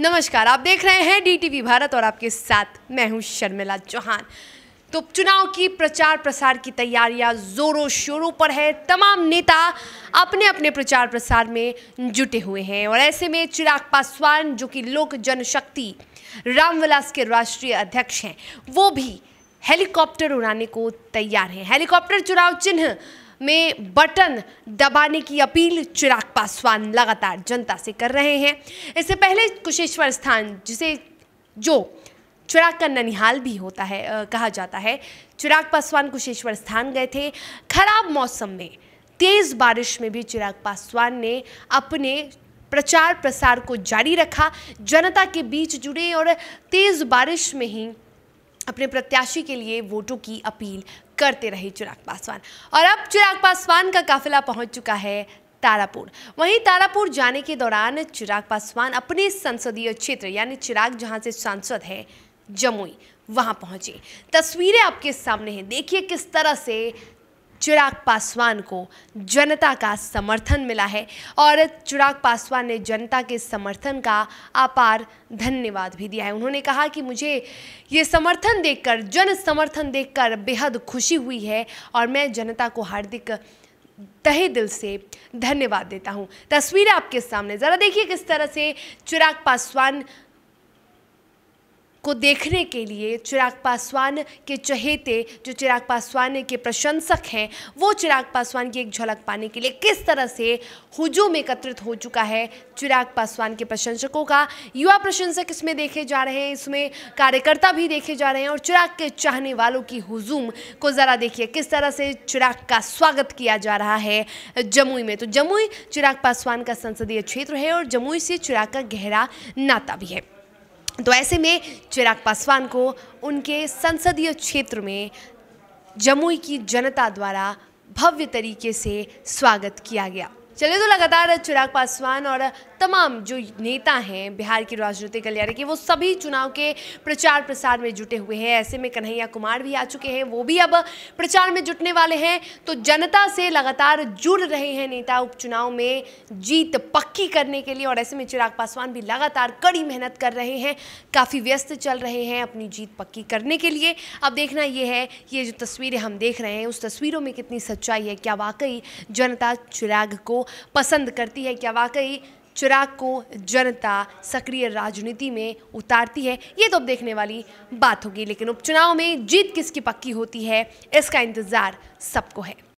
नमस्कार आप देख रहे हैं डी भारत और आपके साथ मैं हूं शर्मिला चौहान तो चुनाव की प्रचार प्रसार की तैयारियां जोरों शोरों पर है तमाम नेता अपने अपने प्रचार प्रसार में जुटे हुए हैं और ऐसे में चिराग पासवान जो कि लोक जनशक्ति रामविलास के राष्ट्रीय अध्यक्ष हैं वो भी हेलीकॉप्टर उड़ाने को तैयार हैं हेलीकॉप्टर चुनाव चिन्ह में बटन दबाने की अपील चिराग पासवान लगातार जनता से कर रहे हैं इससे पहले कुशेश्वर स्थान जिसे जो चिराग का ननिहाल भी होता है आ, कहा जाता है चिराग पासवान कुशेश्वर स्थान गए थे खराब मौसम में तेज़ बारिश में भी चिराग पासवान ने अपने प्रचार प्रसार को जारी रखा जनता के बीच जुड़े और तेज़ बारिश में ही अपने प्रत्याशी के लिए वोटों की अपील करते रहे चिराग पासवान और अब चिराग पासवान का काफिला पहुंच चुका है तारापुर वहीं तारापुर जाने के दौरान चिराग पासवान अपने संसदीय क्षेत्र यानी चिराग जहां से सांसद है जमुई वहां पहुंचे तस्वीरें आपके सामने हैं देखिए किस तरह से चिराग पासवान को जनता का समर्थन मिला है और चिराग पासवान ने जनता के समर्थन का अपार धन्यवाद भी दिया है उन्होंने कहा कि मुझे ये समर्थन देखकर जन समर्थन देखकर बेहद खुशी हुई है और मैं जनता को हार्दिक तहे दिल से धन्यवाद देता हूँ तस्वीरें आपके सामने ज़रा देखिए किस तरह से चिराग पासवान को देखने के लिए चिराग पासवान के चहेते जो चिराग पासवान के प्रशंसक हैं वो चिराग पासवान की एक झलक पाने के लिए किस तरह से हुजूम एकत्रित हो चुका है चिराग पासवान के प्रशंसकों का युवा प्रशंसक इसमें देखे जा रहे हैं इसमें कार्यकर्ता भी देखे जा रहे हैं और चिराग के चाहने वालों की हुजूम को ज़रा देखिए किस तरह से चिराग का स्वागत किया जा रहा है जमुई में तो जमुई चिराग पासवान का संसदीय क्षेत्र है और जमुई से चिराग का गहरा नाता भी है तो ऐसे में चिराग पासवान को उनके संसदीय क्षेत्र में जमुई की जनता द्वारा भव्य तरीके से स्वागत किया गया चलिए तो लगातार चिराग पासवान और तमाम जो नेता हैं बिहार की राजनीतिक गलियारे के वो सभी चुनाव के प्रचार प्रसार में जुटे हुए हैं ऐसे में कन्हैया कुमार भी आ चुके हैं वो भी अब प्रचार में जुटने वाले हैं तो जनता से लगातार जुड़ रहे हैं नेता उपचुनाव में जीत पक्की करने के लिए और ऐसे में चिराग पासवान भी लगातार कड़ी मेहनत कर रहे हैं काफ़ी व्यस्त चल रहे हैं अपनी जीत पक्की करने के लिए अब देखना ये है ये जो तस्वीरें हम देख रहे हैं उस तस्वीरों में कितनी सच्चाई है क्या वाकई जनता चिराग को पसंद करती है क्या वाकई चिराग को जनता सक्रिय राजनीति में उतारती है ये तो अब देखने वाली बात होगी लेकिन उपचुनाव में जीत किसकी पक्की होती है इसका इंतज़ार सबको है